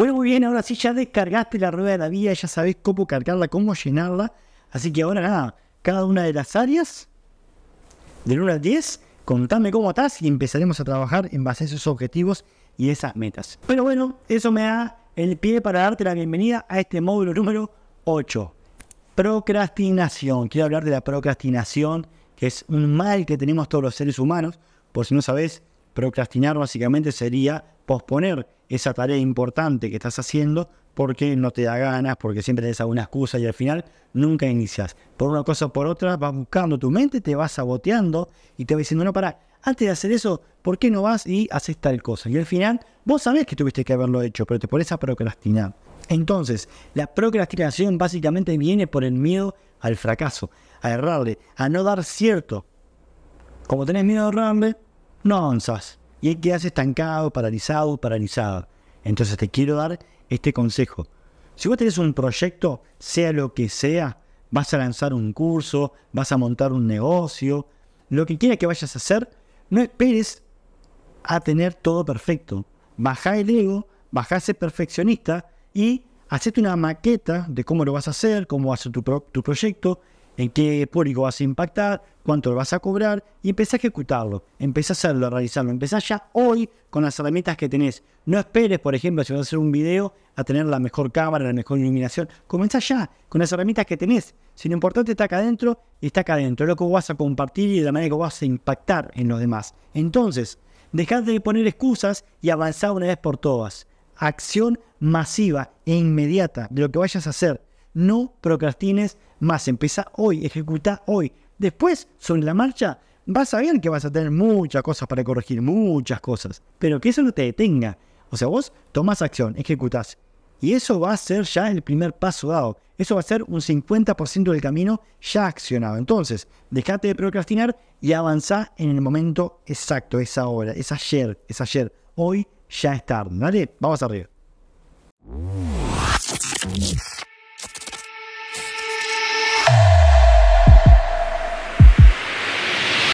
Bueno, muy bien, ahora sí ya descargaste la rueda de la vía, ya sabes cómo cargarla, cómo llenarla. Así que ahora nada, cada una de las áreas, del 1 al 10, contame cómo estás y empezaremos a trabajar en base a esos objetivos y esas metas. Pero bueno, eso me da el pie para darte la bienvenida a este módulo número 8. Procrastinación. Quiero hablar de la procrastinación, que es un mal que tenemos todos los seres humanos. Por si no sabes, procrastinar básicamente sería posponer esa tarea importante que estás haciendo porque no te da ganas, porque siempre tienes alguna excusa y al final nunca inicias. Por una cosa o por otra vas buscando tu mente, te vas saboteando y te va diciendo, no, para. antes de hacer eso, ¿por qué no vas y haces tal cosa? Y al final vos sabés que tuviste que haberlo hecho, pero te pones a procrastinar. Entonces, la procrastinación básicamente viene por el miedo al fracaso, a errarle, a no dar cierto. Como tenés miedo a errarle, no avanzas y que quedas estancado, paralizado, paralizada. Entonces te quiero dar este consejo. Si vos tenés un proyecto, sea lo que sea, vas a lanzar un curso, vas a montar un negocio, lo que quiera que vayas a hacer, no esperes a tener todo perfecto. Baja el ego, baja ese perfeccionista y hacete una maqueta de cómo lo vas a hacer, cómo va a ser tu, tu proyecto en qué público vas a impactar, cuánto lo vas a cobrar y empecé a ejecutarlo, empecé a hacerlo, a realizarlo, empezás ya hoy con las herramientas que tenés. No esperes, por ejemplo, si vas a hacer un video, a tener la mejor cámara, la mejor iluminación. Comenzá ya con las herramientas que tenés. Si lo importante está acá adentro, está acá adentro. lo que vas a compartir y de la manera que vas a impactar en los demás. Entonces, dejad de poner excusas y avanzá una vez por todas. Acción masiva e inmediata de lo que vayas a hacer no procrastines más. empieza hoy, ejecuta hoy. Después, sobre la marcha, vas a ver que vas a tener muchas cosas para corregir, muchas cosas. Pero que eso no te detenga. O sea, vos tomás acción, ejecutás. Y eso va a ser ya el primer paso dado. Eso va a ser un 50% del camino ya accionado. Entonces, dejate de procrastinar y avanza en el momento exacto, esa hora, es ayer, es ayer. Hoy ya es tarde. ¿Vale? Vamos arriba.